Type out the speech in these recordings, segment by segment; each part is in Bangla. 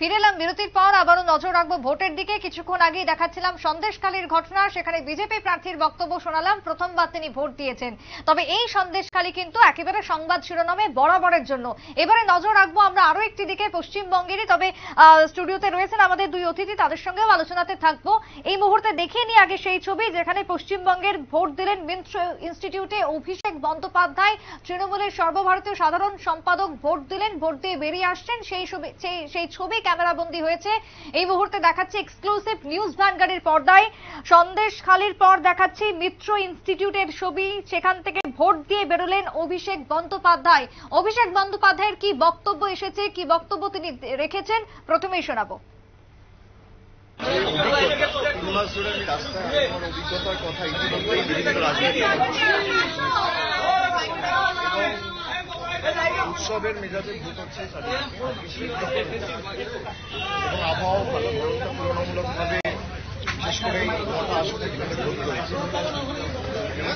ফিরে এলাম বিরতির পর আবারও নজর রাখবো ভোটের দিকে কিছুক্ষণ আগেই দেখাচ্ছিলাম সন্দেশকালীর ঘটনা সেখানে বিজেপি প্রার্থীর বক্তব্য শোনালাম প্রথমবার তিনি ভোট দিয়েছেন তবে এই সন্দেশকালী কিন্তু একেবারে সংবাদ শিরোনামে বরাবরের জন্য এবারে নজর রাখবো আমরা আরো একটি দিকে পশ্চিমবঙ্গেরই তবে স্টুডিওতে রয়েছেন আমাদের দুই অতিথি তাদের সঙ্গেও আলোচনাতে থাকবো এই মুহূর্তে দেখিয়ে নিই আগে সেই ছবি যেখানে পশ্চিমবঙ্গের ভোট দিলেন মিন্ত্র ইনস্টিটিউটে অভিষেক বন্দ্যোপাধ্যায় তৃণমূলের সর্বভারতীয় সাধারণ সম্পাদক ভোট দিলেন ভোট দিয়ে বেরিয়ে আসছেন সেই ছবি সেই ছবি ক্যামেরা বন্দি হয়েছে এই মুহূর্তে দেখাচ্ছি এক্সক্লুসিভ নিউজ ভ্যানগাড়ির পর্দায় সন্দেশ খালির পর দেখাচ্ছি মিত্র ইনস্টিটিউটের ছবি সেখান থেকে ভোট দিয়ে বেরোলেন অভিষেক বন্দ্যোপাধ্যায় অভিষেক বন্দ্যোপাধ্যায়ের কি বক্তব্য এসেছে কি বক্তব্য তিনি রেখেছেন প্রথমেই শোনাবো অভিজ্ঞতার কথা উৎসবের মেজাজে ভূত এবং আবহাওয়া ভালো তুলনামূলকভাবে বিশেষ করে নটা আসনে যেখানে ভোট রয়েছে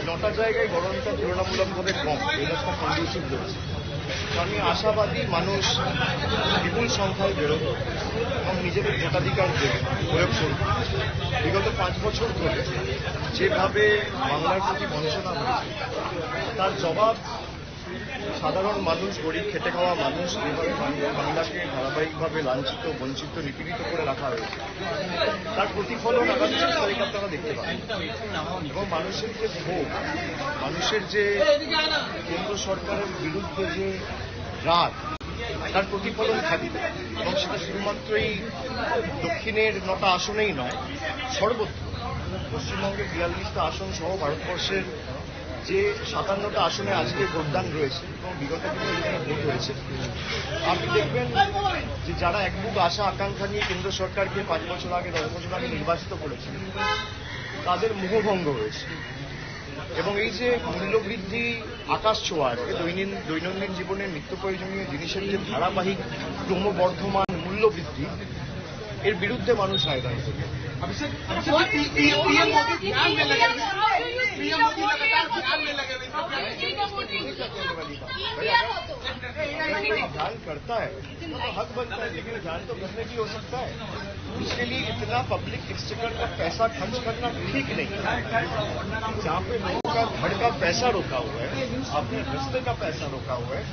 নটা জায়গায় গরমটা তুলনামূলকভাবে কম মেজাজটা কন্ডিউসিভ রয়েছে আমি আশাবাদী মানুষ বিপুল সংখ্যায় বেরোবে এবং নিজেদের ভোটাধিকার দেবে প্রয়োগ করবে বিগত পাঁচ বছর ধরে যেভাবে বাংলার প্রতি বঞ্চনা হয়েছে তার জবাব সাধারণ মানুষ গরিব খেটে খাওয়া মানুষ বাংলাকে ধারাবাহিকভাবে লাঞ্ছিত বঞ্চিত নিপীড়িত করে রাখা হয়েছে তার প্রতিফলন আগামী সাত তারিখ আপনারা দেখতে পাবেন এবং মানুষের যে ক্ষোভ মানুষের যে কেন্দ্র সরকারের বিরুদ্ধে যে রাগ তার প্রতিফলন থাকবে এবং সেটা শুধুমাত্র এই দক্ষিণের নটা আসনেই নয় সর্বত্র পশ্চিমবঙ্গের বিয়াল্লিশটা আসন সহ ভারতবর্ষের যে সাতান্নটা আসনে আজকে ভোটদান রয়েছে এবং বিগত দিনে ভোট হয়েছে আপনি দেখবেন যে যারা একমুখ আশা আকাঙ্ক্ষা নিয়ে কেন্দ্র সরকারকে পাঁচ বছর আগে দশ বছর আগে নির্বাচিত করেছেন তাদের মোহভঙ্গ হয়েছে এবং এই যে মূল্যবৃদ্ধি আকাশ আজকে দৈনন্দিন দৈনন্দিন জীবনের নিত্য প্রয়োজনীয় জিনিসের যে ধারাবাহিক ক্রমবর্ধমান মূল্যবৃদ্ধি এর বিরুদ্ধে মানুষ আয় দাঁড়িয়েছে पीएम मोदी ध्यान में लगे पीएम मोदी लगातार ध्यान में लगे ध्यान करता है तो हक बनता है लेकिन ध्यान तो करने की हो सकता है उसके लिए इतना पब्लिक स्टिकर का पैसा खर्च करना ठीक नहीं जहाँ पे लोगों का घर का पैसा रोका हुआ है अपने रिश्ते का पैसा रोका हुआ है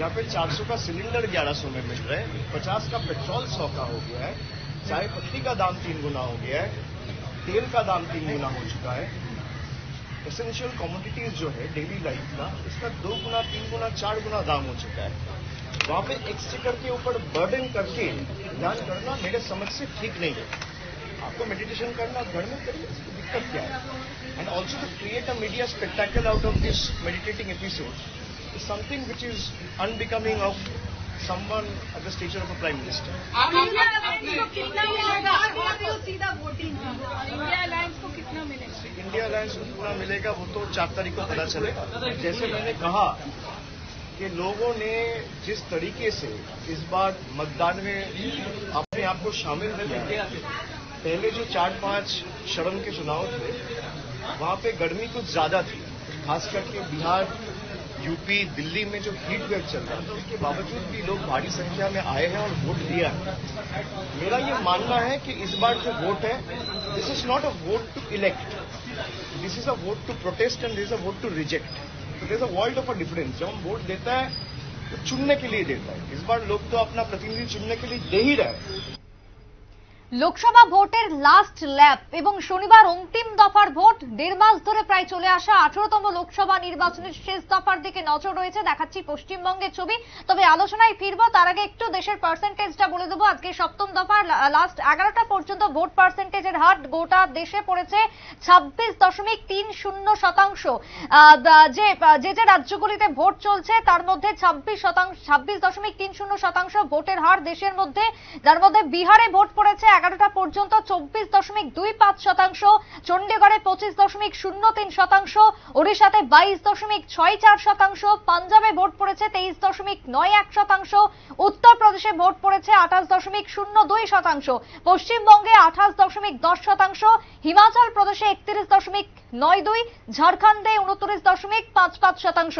यहाँ पे 400 का सिलेंडर 1100 में मिल रहा है 50 का पेट्रोल सौ का हो गया है चाय पत्ती का दाम तीन गुना हो गया है तेल का दाम तीन गुना हो चुका है एसेंशियल कॉमोडिटीज जो है डेली लाइफ का इसका दो गुना तीन गुना चार गुना दाम हो चुका है वहां पे एक्सटिकर के ऊपर बर्डन करके ध्यान करना मेरे समझ से ठीक नहीं है आपको मेडिटेशन करना घर में करिए दिक्कत क्या है and also to create a media spectacle out of this meditating episode something which is unbecoming of someone at uh, the stature of a prime minister. India alliance तो को कितना मिलेगा वो तो चार तारीख को पता चलेगा जैसे मैंने कहा कि लोगों ने जिस तरीके से इस बार मतदान में अपने आप को शामिल किया पहले जो चार पांच शरण के चुनाव थे वहां पे गर्मी कुछ ज्यादा थी खास करके बिहार यूपी दिल्ली में जो हीट वेव चल रहा है उसके बावजूद भी लोग भारी संख्या में आए हैं और वोट दिया है मेरा ये मानना है कि इस बार जो वोट है this is not a vote to elect this is a vote to protest and this a vote to reject this is a world of a difference जब हम वोट देता है तो चुनने के लिए देता है इस बार लोग तो अपना प्रतिनिधि चुनने के लिए दे ही रहे हैं লোকসভা ভোটের লাস্ট ল্যাপ এবং শনিবার অন্তিম দফার ভোট দেড় মাস ধরে প্রায় চলে আসা আঠারোতম লোকসভা নির্বাচনের শেষ দফার দিকে নজর রয়েছে দেখাচ্ছি পশ্চিমবঙ্গের ছবি তবে আলোচনায় ফিরবো তার আগে একটু দেশের পার্সেন্টেজটা বলে দেবো আজকে সপ্তম দফার লাস্ট এগারোটা পর্যন্ত ভোট পার্সেন্টেজের হাট গোটা দেশে পড়েছে ছাব্বিশ দশমিক তিন শূন্য শতাংশ যে যে যে রাজ্যগুলিতে ভোট চলছে তার মধ্যে ছাব্বিশ শতাংশ ছাব্বিশ দশমিক তিন শূন্য শতাংশ ভোটের হার দেশের মধ্যে যার মধ্যে বিহারে ভোট পড়েছে এগারোটা পর্যন্ত চব্বিশ দশমিক দুই পাঁচ শতাংশ চণ্ডীগড়ে পঁচিশ দশমিক শূন্য তিন শতাংশ ওড়িশাতে বাইশ দশমিক ছয় চার শতাংশ পাঞ্জাবে ভোট পড়েছে তেইশ দশমিক নয় এক শতাংশ উত্তরপ্রদেশে ভোট পড়েছে আঠাশ দশমিক শূন্য দুই শতাংশ পশ্চিমবঙ্গে আঠাশ দশমিক দশ শতাংশ হিমাচল প্রদেশে একত্রিশ দশমিক নয় দুই ঝাড়খণ্ডে উনত্রিশ দশমিক পাঁচ পাঁচ শতাংশ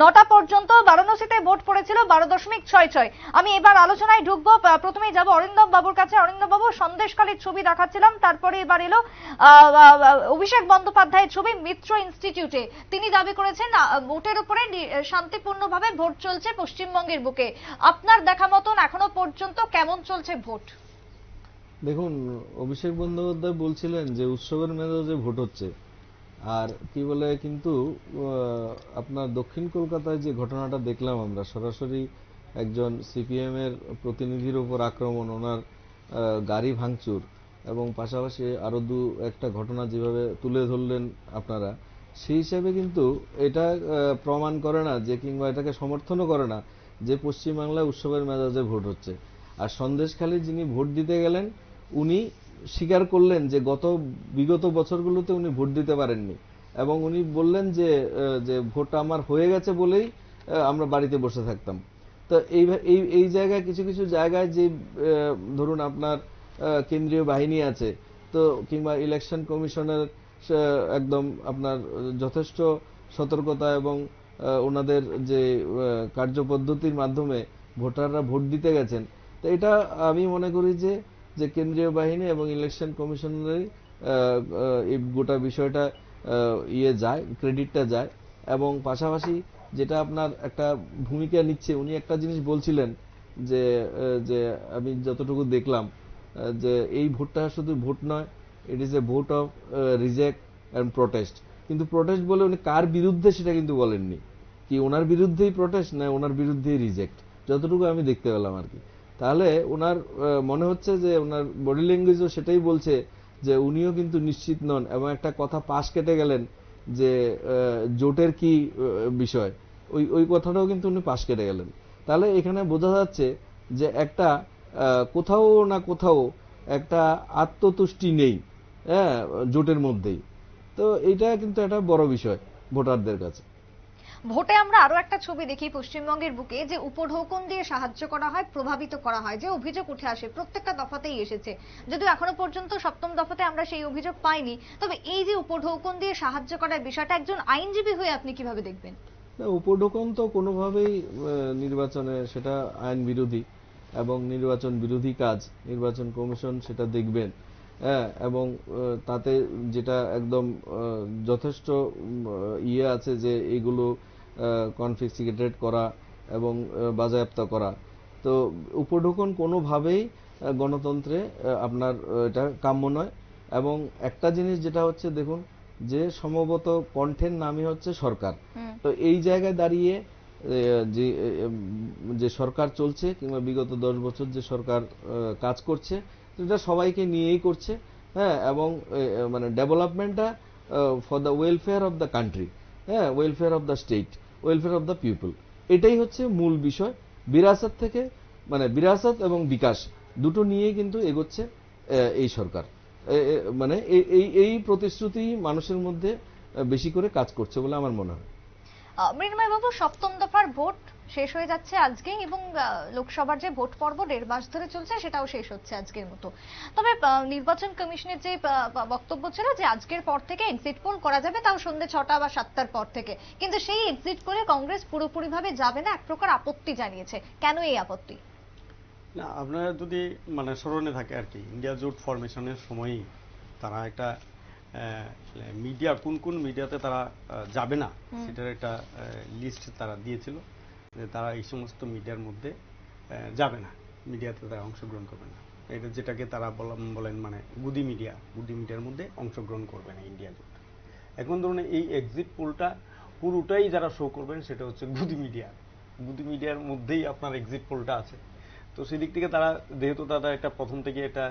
নটা পর্যন্ত বারাণসীতে ভোট পড়েছিল বারো দশমিক ছয় ছয় আমি এবার আলোচনায় ঢুকবো প্রথমেই যাব অরিন্দম বাবুর কাছে অরিন্দম বাবু সন্দেশকালের ছবি দেখাচ্ছিলাম তারপরে এবার এলো অভিষেক বন্দ্যোপাধ্যায়ের ছবি মিত্র ইনস্টিটিউটে তিনি দাবি করেছেন ভোটের উপরে শান্তিপূর্ণভাবে ভোট চলছে পশ্চিমবঙ্গের বুকে আপনার দেখা মতন এখনো পর্যন্ত কেমন চলছে ভোট দেখুন অভিষেক বন্দ্যোপাধ্যায় বলছিলেন যে উৎসবের মেজাজে ভোট হচ্ছে আর কি বলে কিন্তু আপনার দক্ষিণ কলকাতায় যে ঘটনাটা দেখলাম আমরা সরাসরি একজন সিপিএম এর প্রতিনিধির উপর আক্রমণ ওনার গাড়ি ভাঙচুর এবং পাশাপাশি আরও দু একটা ঘটনা যেভাবে তুলে ধরলেন আপনারা সেই হিসাবে কিন্তু এটা প্রমাণ করে না যে কিংবা এটাকে সমর্থনও করে না যে পশ্চিমবাংলায় উৎসবের মেজাজে ভোট হচ্ছে আর সন্দেশখালী যিনি ভোট দিতে গেলেন উনি স্বীকার করলেন যে গত বিগত বছরগুলোতে উনি ভোট দিতে পারেননি এবং উনি বললেন যে যে ভোট আমার হয়ে গেছে বলেই আমরা বাড়িতে বসে থাকতাম তো এই এই জায়গায় কিছু কিছু জায়গায় যে ধরুন আপনার কেন্দ্রীয় বাহিনী আছে তো কিংবা ইলেকশন কমিশনের একদম আপনার যথেষ্ট সতর্কতা এবং ওনাদের যে কার্যপদ্ধতির মাধ্যমে ভোটাররা ভোট দিতে গেছেন তো এটা আমি মনে করি যে যে কেন্দ্রীয় বাহিনী এবং ইলেকশন কমিশনের এই গোটা বিষয়টা ইয়ে যায় ক্রেডিটটা যায় এবং পাশাপাশি যেটা আপনার একটা ভূমিকা নিচ্ছে উনি একটা জিনিস বলছিলেন যে যে আমি যতটুকু দেখলাম যে এই ভোটটা শুধু ভোট নয় it is a vote of reject and protest কিন্তু প্রোটেস্ট বলে উনি কার বিরুদ্ধে সেটা কিন্তু বলেননি কি ওনার বিরুদ্ধেই প্রোটেস্ট না ওনার বিরুদ্ধেই রিজেক্ট যতটুকু আমি দেখতে পেলাম আর কি তাহলে ওনার মনে হচ্ছে যে ওনার বডি ল্যাঙ্গুয়েজও সেটাই বলছে যে উনিও কিন্তু নিশ্চিত নন এবং একটা কথা পাশ কেটে গেলেন যে জোটের কি বিষয় ওই ওই কথাটাও কিন্তু উনি পাশ কেটে গেলেন তাহলে এখানে বোঝা যাচ্ছে যে একটা কোথাও না কোথাও একটা আত্মতুষ্টি নেই হ্যাঁ জোটের মধ্যেই তো এটা কিন্তু একটা বড় বিষয় ভোটারদের কাছে ভোটে আমরা আরো একটা ছবি দেখি পশ্চিমবঙ্গের বুকে যে উপঢৌকন দিয়ে সাহায্য করা হয় প্রভাবিত করা হয় যে অভিযোগ উঠে আসে প্রত্যেকটা দফাতেই এসেছে যদিও এখনো পর্যন্ত সপ্তম দফাতে আমরা সেই অভিযোগ পাইনি তবে এই যে উপঢৌকন দিয়ে সাহায্য করার বিষয়টা একজন আইনজীবী হয়ে আপনি কিভাবে দেখবেন না উপঢোকন তো কোনোভাবেই নির্বাচনে সেটা আইন বিরোধী এবং নির্বাচন বিরোধী কাজ নির্বাচন কমিশন সেটা দেখবেন হ্যাঁ এবং তাতে যেটা একদম যথেষ্ট ইয়ে আছে যে এগুলো কনফিসিকেটেড করা এবং বাজেয়াপ্ত করা তো উপঢৌকন কোনোভাবেই গণতন্ত্রে আপনার এটা কাম্য নয় এবং একটা জিনিস যেটা হচ্ছে দেখুন যে সম্ভবত কণ্ঠের নামই হচ্ছে সরকার তো এই জায়গায় দাঁড়িয়ে যে যে সরকার চলছে কিংবা বিগত দশ বছর যে সরকার কাজ করছে সেটা সবাইকে নিয়েই করছে হ্যাঁ এবং মানে ডেভেলপমেন্টটা for the welfare of the country হ্যাঁ welfare of the state welfare of the people এটাই হচ্ছে মূল বিষয় বিরাসত থেকে মানে বিরাসত এবং বিকাশ দুটো নিয়ে কিন্তু এগোচ্ছে এই সরকার মানে এই এই প্রতিশ্রুতি মানুষের মধ্যে বেশি করে কাজ করছে বলে আমার মনে হয় মৃন্ময় বাবু সপ্তম দফার ভোট শেষ হয়ে যাচ্ছে আজকে এবং লোকসভার যে ভোট পর্ব দেড় মাস ধরে চলছে সেটাও শেষ হচ্ছে আজকের মতো তবে নির্বাচন কমিশনের যে বক্তব্য ছিল যে আজকের পর থেকে এক্সিট পোল করা যাবে তাও সন্ধ্যে ছটা বা সাতটার পর থেকে কিন্তু সেই এক্সিট পোলে কংগ্রেস পুরোপুরিভাবে যাবে না এক প্রকার আপত্তি জানিয়েছে কেন এই আপত্তি না আপনারা যদি মানে স্মরণে থাকে আর কি ইন্ডিয়া জোট ফরমেশনের সময়ই তারা একটা মিডিয়া কোন কোন মিডিয়াতে তারা যাবে না সেটার একটা লিস্ট তারা দিয়েছিল যে তারা এই সমস্ত মিডিয়ার মধ্যে যাবে না মিডিয়াতে তারা অংশগ্রহণ করবে না এটা যেটাকে তারা বলেন মানে গুদি মিডিয়া গুদি মিডিয়ার মধ্যে অংশগ্রহণ করবে না ইন্ডিয়া জোট এখন ধরুন এই এক্সিট পোলটা পুরোটাই যারা শো করবেন সেটা হচ্ছে গুদি মিডিয়া গুদি মিডিয়ার মধ্যেই আপনার এক্সিট পোলটা আছে তো সেদিক থেকে তারা যেহেতু তারা একটা প্রথম থেকে একটা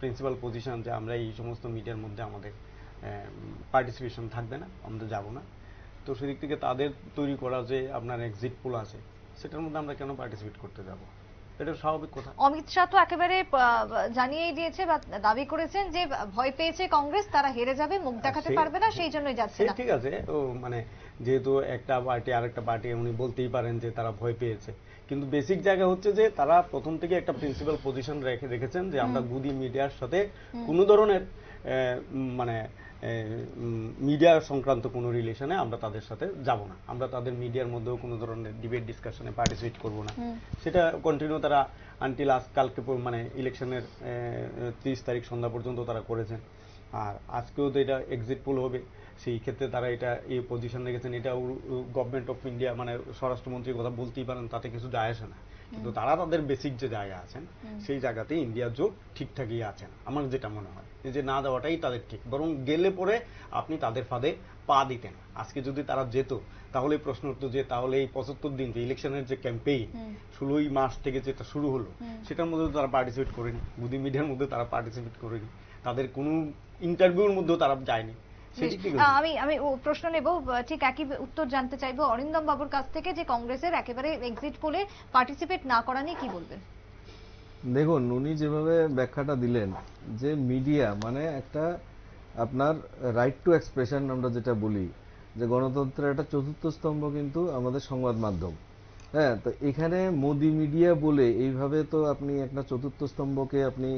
প্রিন্সিপাল পজিশন যে আমরা এই সমস্ত মিডিয়ার মধ্যে আমাদের পার্টিসিপেশন থাকবে না আমরা যাব না তো সেদিক থেকে তাদের তৈরি করা যে আপনার এক্সিট পোল আছে সেটার মধ্যে আমরা কেন পার্টিসিপেট করতে যাব এটা স্বাভাবিক কথা অমিত শাহ তো একেবারে জানিয়েই দিয়েছে বা দাবি করেছেন যে ভয় পেয়েছে কংগ্রেস তারা হেরে যাবে মুখ দেখাতে পারবে না সেই জন্যই যাচ্ছে না ঠিক আছে মানে যেহেতু একটা পার্টি আরেকটা পার্টি উনি বলতেই পারেন যে তারা ভয় পেয়েছে কিন্তু বেসিক জায়গা হচ্ছে যে তারা প্রথম থেকে একটা প্রিন্সিপাল পজিশন রেখে রেখেছেন যে আমরা গুদি মিডিয়ার সাথে কোনো ধরনের মানে মিডিয়া সংক্রান্ত কোনো রিলেশনে আমরা তাদের সাথে যাব না আমরা তাদের মিডিয়ার মধ্যেও কোনো ধরনের ডিবেট ডিসকাশনে পার্টিসিপেট করব না সেটা কন্টিনিউ তারা আনটিল আজ কালকে মানে ইলেকশনের তিরিশ তারিখ সন্ধ্যা পর্যন্ত তারা করেছেন আর আজকেও তো এটা এক্সিট পোল হবে সেই ক্ষেত্রে তারা এটা এই পজিশন রেখেছেন এটা গভর্নমেন্ট অফ ইন্ডিয়া মানে স্বরাষ্ট্রমন্ত্রীর কথা বলতেই পারেন তাতে কিছু যায় আসে না কিন্তু তারা তাদের বেসিক যে জায়গা আছেন সেই জায়গাতে ইন্ডিয়ার জোট ঠিকঠাকই আছেন আমার যেটা মনে হয় যে না দেওয়াটাই তাদের ঠিক বরং গেলে পরে আপনি তাদের ফাঁদে পা দিতেন আজকে যদি তারা যেত তাহলে প্রশ্ন উঠতো যে তাহলে এই পঁচাত্তর দিন যে ইলেকশনের যে ক্যাম্পেইন ষোলোই মাস থেকে যেটা শুরু হলো সেটার মধ্যে তারা পার্টিসিপেট করেনি মুদি মিডিয়ার মধ্যে তারা পার্টিসিপেট করেনি তাদের কোনো ইন্টারভিউর মধ্যেও তারা যায়নি আমি আমি প্রশ্ন নেব ঠিক একই উত্তর জানতে চাইবো অরিন্দম বাবুর কাছ থেকে যে কংগ্রেসের একেবারে এক্সিট পোলে পার্টিসিপেট না করা নিয়ে কি বলবেন দেখুন উনি যেভাবে ব্যাখ্যাটা দিলেন যে মিডিয়া মানে একটা আপনার রাইট টু এক্সপ্রেশন আমরা যেটা বলি যে গণতন্ত্রের একটা চতুর্থ স্তম্ভ কিন্তু আমাদের সংবাদ মাধ্যম হ্যাঁ তো এখানে মোদি মিডিয়া বলে এইভাবে তো আপনি একটা চতুর্থ স্তম্ভকে আপনি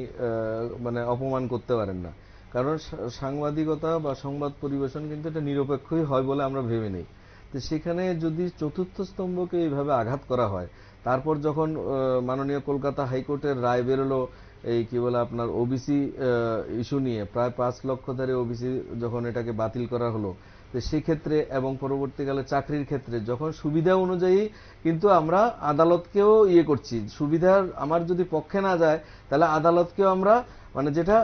মানে অপমান করতে পারেন না কারণ সাংবাদিকতা বা সংবাদ পরিবেশন কিন্তু এটা নিরপেক্ষই হয় বলে আমরা ভেবে নিই তো সেখানে যদি চতুর্থ স্তম্ভকে এইভাবে আঘাত করা হয় তারপর যখন মাননীয় কলকাতা হাইকোর্টের রায় বেরোলো এই কি বলে আপনার ওবিসি ইস্যু নিয়ে প্রায় পাঁচ লক্ষ ধারে ওবিসি যখন এটাকে বাতিল করা হলো তো সেক্ষেত্রে এবং পরবর্তীকালে চাকরির ক্ষেত্রে যখন সুবিধা অনুযায়ী কিন্তু আমরা আদালতকেও ইয়ে করছি সুবিধার আমার যদি পক্ষে না যায় তাহলে আদালতকেও আমরা মানে যেটা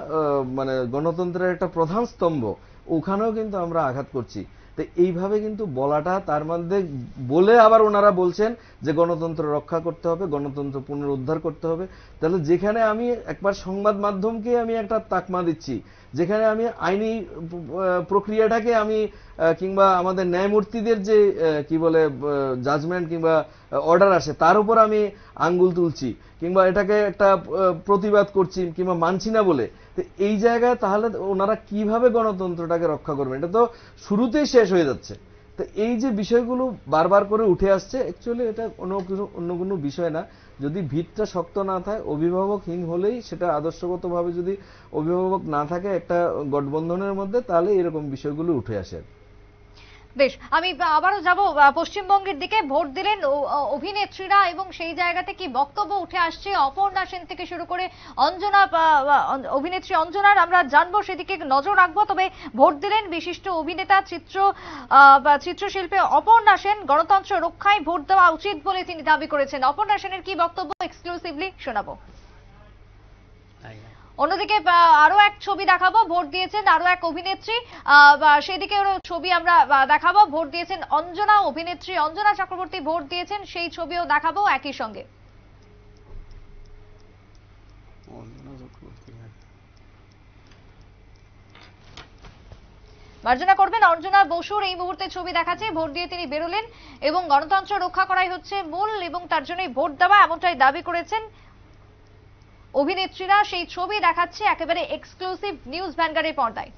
মানে গণতন্ত্রের একটা প্রধান স্তম্ভ ওখানেও কিন্তু আমরা আঘাত করছি তো এইভাবে কিন্তু বলাটা তার মধ্যে বলে আবার ওনারা বলছেন যে গণতন্ত্র রক্ষা করতে হবে গণতন্ত্র পুনরুদ্ধার করতে হবে তাহলে যেখানে আমি একবার সংবাদ মাধ্যমকে আমি একটা তাকমা দিচ্ছি যেখানে আমি আইনি প্রক্রিয়াটাকে আমি কিংবা আমাদের ন্যায়মূর্তিদের যে কি বলে জাজমেন্ট কিংবা অর্ডার আসে তার উপর আমি আঙ্গুল তুলছি কিংবা এটাকে একটা প্রতিবাদ করছি কিংবা মানছি না বলে তো এই জায়গায় তাহলে ওনারা কিভাবে গণতন্ত্রটাকে রক্ষা করবেন এটা তো শুরুতেই শেষ হয়ে যাচ্ছে তো এই যে বিষয়গুলো বারবার করে উঠে আসছে অ্যাকচুয়ালি এটা অন্য কিছু অন্য কোনো বিষয় না যদি ভিতটা শক্ত না থাকে অভিভাবকহীন হলেই সেটা আদর্শগতভাবে যদি অভিভাবক না থাকে একটা গঠবন্ধনের মধ্যে তাহলে এরকম বিষয়গুলো উঠে আসে বেশ আমি আবারও যাব পশ্চিমবঙ্গের দিকে ভোট দিলেন অভিনেত্রীরা এবং সেই জায়গাতে কি বক্তব্য উঠে আসছে অপর্ণা সেন থেকে শুরু করে অঞ্জনা অভিনেত্রী অঞ্জনার আমরা জানবো সেদিকে নজর রাখবো তবে ভোট দিলেন বিশিষ্ট অভিনেতা চিত্র চিত্রশিল্পে অপর্ণা সেন গণতন্ত্র রক্ষায় ভোট দেওয়া উচিত বলে তিনি দাবি করেছেন অপর্ণা সেনের কি বক্তব্য এক্সক্লুসিভলি শোনাবো অন্যদিকে আরো এক ছবি দেখাবো ভোট দিয়েছেন আরো এক অভিনেত্রী সেদিকে ছবি আমরা দেখাবো ভোট দিয়েছেন অঞ্জনা অভিনেত্রী অঞ্জনা চক্রবর্তী ভোট দিয়েছেন সেই ছবিও দেখাবো একই সঙ্গে হ্যাঁ। মার্জনা করবেন অর্জনা বসুর এই মুহূর্তে ছবি দেখাচ্ছে ভোট দিয়ে তিনি বেরোলেন এবং গণতন্ত্র রক্ষা করাই হচ্ছে মূল এবং তার জন্যই ভোট দেওয়া এমনটাই দাবি করেছেন অভিনেত্রীরা সেই ছবি দেখাচ্ছে একেবারে এক্সক্লুসিভ নিউজ ভ্যানগারের পর্দায়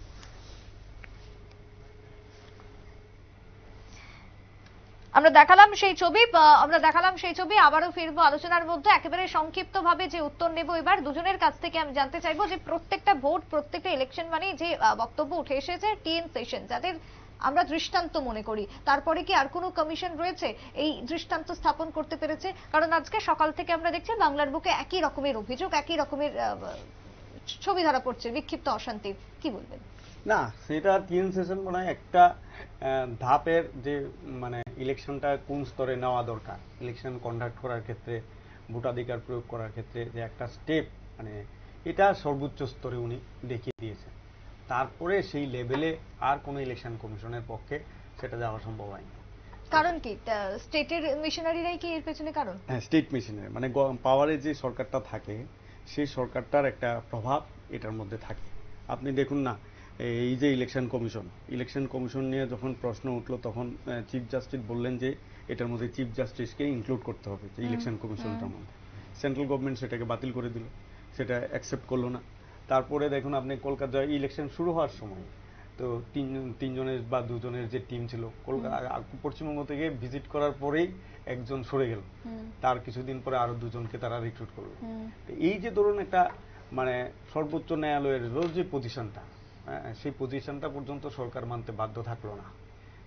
আমরা দেখালাম সেই ছবি আমরা দেখালাম সেই ছবি আবারও ফিরবো আলোচনার মধ্যে একেবারে সংক্ষিপ্ত ভাবে যে উত্তর নেব এবার দুজনের কাছ থেকে আমি জানতে চাইবো যে প্রত্যেকটা ভোট প্রত্যেকটা ইলেকশন মানে যে বক্তব্য উঠে এসেছে টিএন সেশন যাদের আমরা দৃষ্টান্ত মনে করি তারপরে কি আর কোনো কমিশন রয়েছে এই দৃষ্টান্ত স্থাপন করতে পেরেছে কারণ আজকে সকাল থেকে আমরা দেখছি বাংলার বুকে একই রকমের অভিযোগ একই রকমের ছবি ধরা পড়ছে বিক্ষিপ্ত অশান্তি কি বলবেন না সেটা তিন সেশন মনে হয় একটা ধাপের যে মানে ইলেকশনটা কোন স্তরে নেওয়া দরকার ইলেকশন কন্ডাক্ট করার ক্ষেত্রে ভোটাধিকার প্রয়োগ করার ক্ষেত্রে যে একটা স্টেপ মানে এটা সর্বোচ্চ স্তরে উনি দেখিয়ে দিয়েছেন তারপরে সেই লেভেলে আর কোনো ইলেকশন কমিশনের পক্ষে সেটা যাওয়া সম্ভব হয়নি কারণ কি স্টেটের মিশনারিরাই কি এর পেছনে কারণ হ্যাঁ স্টেট মিশনারি মানে পাওয়ারে যে সরকারটা থাকে সেই সরকারটার একটা প্রভাব এটার মধ্যে থাকে আপনি দেখুন না এই যে ইলেকশন কমিশন ইলেকশন কমিশন নিয়ে যখন প্রশ্ন উঠলো তখন চিফ জাস্টিস বললেন যে এটার মধ্যে চিফ জাস্টিসকে ইনক্লুড করতে হবে যে ইলেকশন কমিশনটার মধ্যে সেন্ট্রাল গভর্নমেন্ট সেটাকে বাতিল করে দিল সেটা অ্যাকসেপ্ট করলো না তারপরে দেখুন আপনি কলকাতা ইলেকশন শুরু হওয়ার সময় তো তিন তিনজনের বা দুজনের যে টিম ছিল কলকাতা পশ্চিমবঙ্গ থেকে ভিজিট করার পরেই একজন সরে গেল তার কিছুদিন পরে আরো দুজনকে তারা রিক্রুট করলো এই যে ধরুন একটা মানে সর্বোচ্চ ন্যায়ালয়ের যে পজিশনটা হ্যাঁ, সেই পজিশনটা পর্যন্ত সরকার মানতে বাধ্য থাকলো না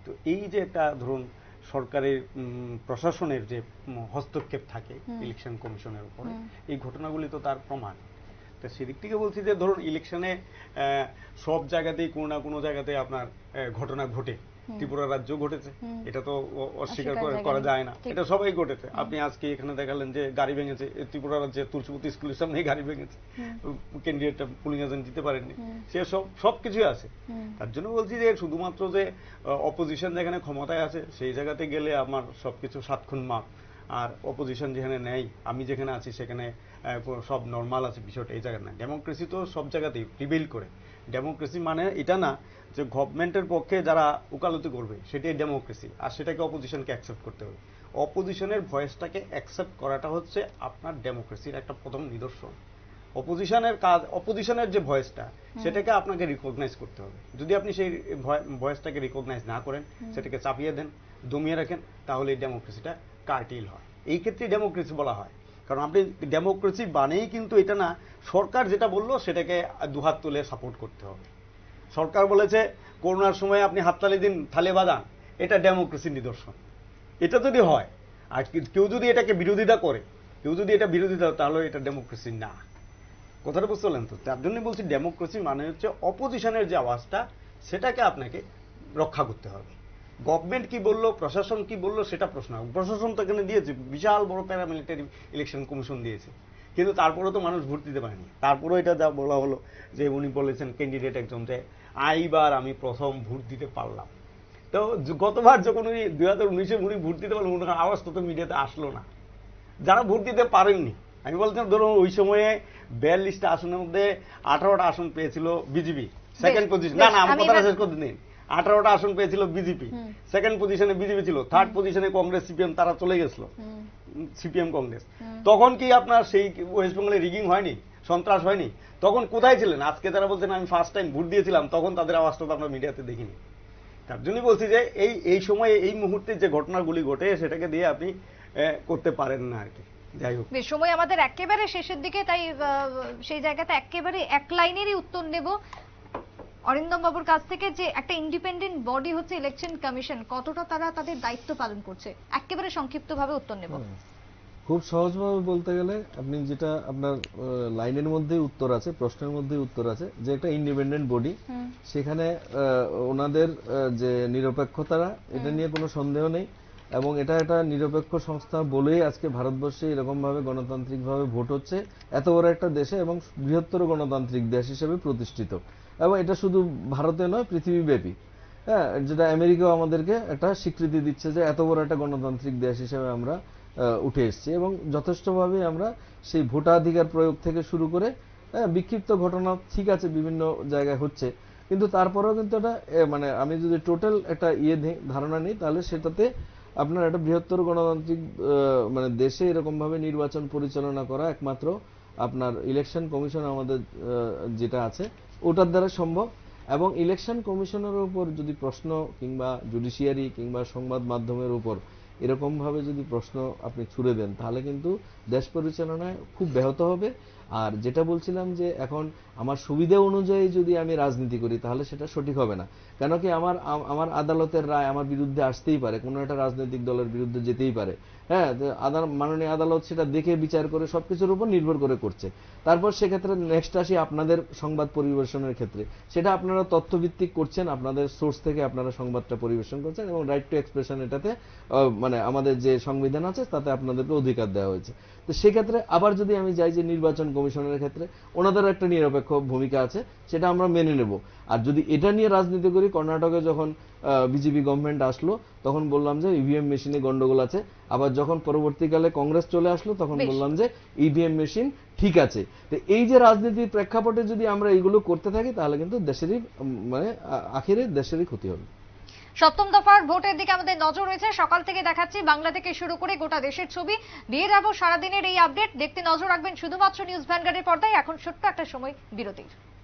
তো এই যে একটা ধরুন সরকারের প্রশাসনের যে হস্তক্ষেপ থাকে ইলেকশন কমিশনের উপরে এই ঘটনাগুলি তো তার প্রমাণ তা সেদিক থেকে বলছি যে ধরুন ইলেকশনে সব জায়গাতেই কোনো না কোনো জায়গাতে আপনার ঘটনা ঘটে ত্রিপুরা রাজ্য ঘটেছে এটা তো অস্বীকার করা যায় না এটা সবাই ঘটেছে আপনি আজকে এখানে দেখালেন যে গাড়ি ভেঙেছে ত্রিপুরা রাজ্যে তুলসীপতি স্কুলের সামনে গাড়ি ভেঙেছে ক্যান্ডিডেটটা পুলিং এজেন্ট দিতে পারেননি সে সব সব কিছুই আছে তার জন্য বলছি যে শুধুমাত্র যে অপোজিশন যেখানে ক্ষমতায় আছে সেই জায়গাতে গেলে আমার সবকিছু সাতক্ষণ মাপ আর অপোজিশন যেখানে নেই আমি যেখানে আছি সেখানে সব নর্মাল আছে বিষয়টা এই জায়গায় না ডেমোক্রেসি তো সব জায়গাতেই প্রিভেল করে ডেমোক্রেসি মানে এটা না যে গভর্নমেন্টের পক্ষে যারা উকালতি করবে সেটাই ডেমোক্রেসি আর সেটাকে অপোজিশনকে অ্যাকসেপ্ট করতে হবে অপোজিশনের ভয়েসটাকে অ্যাকসেপ্ট করাটা হচ্ছে আপনার ডেমোক্রেসির একটা প্রথম নিদর্শন অপোজিশনের কাজ অপোজিশনের যে ভয়েসটা সেটাকে আপনাকে রিকগনাইজ করতে হবে যদি আপনি সেই ভয়েসটাকে রিকগনাইজ না করেন সেটাকে চাপিয়ে দেন দমিয়ে রাখেন তাহলে এই ডেমোক্রেসিটা কার্টেল হয় এই ক্ষেত্রে ডেমোক্রেসি বলা হয় কারণ আপনি ডেমোক্রেসি বানেই কিন্তু এটা না সরকার যেটা বললো সেটাকে দুহাত তুলে সাপোর্ট করতে হবে সরকার বলেছে করোনার সময় আপনি হাততালি দিন থালে বাদান এটা ডেমোক্রেসির নিদর্শন এটা যদি হয় আর কেউ যদি এটাকে বিরোধিতা করে কেউ যদি এটা বিরোধিতা তাহলে এটা ডেমোক্রেসি না কথাটা বুঝতে পারলেন তো তার জন্যই বলছি ডেমোক্রেসি মানে হচ্ছে অপোজিশনের যে আওয়াজটা সেটাকে আপনাকে রক্ষা করতে হবে গভর্নমেন্ট কি বললো প্রশাসন কি বললো সেটা প্রশ্ন প্রশাসন তো এখানে দিয়েছে বিশাল বড় প্যারামিলিটারি ইলেকশন কমিশন দিয়েছে কিন্তু তারপরেও তো মানুষ ভোট দিতে পারেনি তারপরেও এটা যা বলা হলো যে উনি বলেছেন ক্যান্ডিডেট একজন যে আইবার আমি প্রথম ভোট দিতে পারলাম তো গতবার যখন উনি দু হাজার উনিশে উনি ভোট দিতে পারলেন ওনার আওয়াজ তো মিডিয়াতে আসলো না যারা ভোট দিতে পারেননি আমি বলছিলাম ধরুন ওই সময়ে বিয়াল্লিশটা আসনের মধ্যে আঠারোটা আসন পেয়েছিল বিজেপি সেকেন্ড পজিশন না না আমি কথাটা শেষ করতে দিন আঠারোটা আসন পেয়েছিল বিজেপি সেকেন্ড পজিশনে বিজেপি ছিল থার্ড পজিশনে কংগ্রেস সিপিএম তারা চলে গেছিল সিপিএম কংগ্রেস তখন কি আপনার সেই ওয়েস্ট বেঙ্গলে রিগিং হয়নি সন্ত্রাস হয়নি তখন কোথায় ছিলেন আজকে তারা বলছেন আমি ফার্স্ট টাইম ভোট দিয়েছিলাম তখন তাদের আওয়াজটা তো আমরা মিডিয়াতে দেখিনি তার জন্যই বলছি যে এই এই সময়ে এই মুহূর্তে যে ঘটনাগুলি ঘটে সেটাকে দিয়ে আপনি করতে পারেন না আর কি সময় আমাদের একেবারে শেষের দিকে তাই সেই জায়গাতে একেবারে এক লাইনেরই উত্তর নেব অরিন্দম বাবুর কাছ থেকে যে একটা ইন্ডিপেন্ডেন্ট বডি হচ্ছে ইলেকশন কমিশন কতটা তারা তাদের দায়িত্ব পালন করছে একেবারে সংক্ষিপ্ত ভাবে উত্তর নেব খুব সহজভাবে বলতে গেলে আপনি যেটা আপনার লাইনের মধ্যে উত্তর আছে প্রশ্নের মধ্যে উত্তর আছে যে একটা ইন্ডিপেন্ডেন্ট বডি সেখানে ওনাদের যে নিরপেক্ষতারা এটা নিয়ে কোনো সন্দেহ নেই এবং এটা একটা নিরপেক্ষ সংস্থা বলেই আজকে ভারতবর্ষে এরকমভাবে গণতান্ত্রিকভাবে ভোট হচ্ছে এত বড় একটা দেশে এবং বৃহত্তর গণতান্ত্রিক দেশ হিসেবে প্রতিষ্ঠিত এবং এটা শুধু ভারতে নয় পৃথিবীব্যাপী হ্যাঁ যেটা আমেরিকাও আমাদেরকে একটা স্বীকৃতি দিচ্ছে যে এত বড় একটা গণতান্ত্রিক দেশ হিসেবে আমরা উঠে এসেছি এবং যথেষ্টভাবে আমরা সেই ভোটাধিকার প্রয়োগ থেকে শুরু করে হ্যাঁ, বিক্ষিপ্ত ঘটনা ঠিক আছে বিভিন্ন জায়গায় হচ্ছে কিন্তু তারপরেও কিন্তু এটা মানে আমি যদি টোটাল একটা ইয়ে ধারণা নিই তাহলে সেটাতে আপনার একটা বৃহত্তর গণতান্ত্রিক মানে দেশে এরকমভাবে নির্বাচন পরিচালনা করা একমাত্র আপনার ইলেকশন কমিশন আমাদের যেটা আছে ওটার দ্বারা সম্ভব এবং ইলেকশন কমিশনের উপর যদি প্রশ্ন কিংবা জুডিশিয়ারি কিংবা সংবাদ মাধ্যমের উপর এরকমভাবে যদি প্রশ্ন আপনি ছুড়ে দেন তাহলে কিন্তু দেশ পরিচালনায় খুব ব্যাহত হবে আর যেটা বলছিলাম যে এখন আমার সুবিধা অনুযায়ী যদি আমি রাজনীতি করি তাহলে সেটা সঠিক হবে না কেন কি আমার আমার আদালতের রায় আমার বিরুদ্ধে আসতেই পারে কোনো একটা রাজনৈতিক দলের বিরুদ্ধে যেতেই পারে হ্যাঁ মাননীয় আদালত সেটা দেখে বিচার করে সব কিছুর উপর নির্ভর করে করছে তারপর সেক্ষেত্রে নেক্সট আসি আপনাদের সংবাদ পরিবেশনের ক্ষেত্রে সেটা আপনারা তথ্যভিত্তিক করছেন আপনাদের সোর্স থেকে আপনারা সংবাদটা পরিবেশন করছেন এবং রাইট টু এক্সপ্রেশন এটাতে মানে আমাদের যে সংবিধান আছে তাতে আপনাদেরকে অধিকার দেওয়া হয়েছে তো সেক্ষেত্রে আবার যদি আমি যাই যে নির্বাচন কমিশনের ক্ষেত্রে ওনাদের একটা নিরপেক্ষ ভূমিকা আছে সেটা আমরা মেনে নেব আর যদি এটা নিয়ে রাজনীতি করি করি কর্ণাটকে যখন বিজেপি গভর্নমেন্ট আসলো তখন বললাম যে ইভিএম e মেশিনে গন্ডগোল আছে আবার যখন পরবর্তীকালে কংগ্রেস চলে আসলো তখন বললাম যে ইভিএম e মেশিন ঠিক আছে তো এই যে রাজনীতির প্রেক্ষাপটে যদি আমরা এইগুলো করতে থাকি তাহলে কিন্তু দেশেরই মানে আখিরে দেশেরই ক্ষতি হবে সপ্তম দফার ভোটের দিকে আমাদের নজর রয়েছে সকাল থেকে দেখাচ্ছি বাংলা থেকে শুরু করে গোটা দেশের ছবি দিয়ে যাব সারাদিনের এই আপডেট দেখতে নজর রাখবেন শুধুমাত্র নিউজ ভ্যানগার্ডের পর্দায় এখন ছোট্ট একটা সময় বিরতির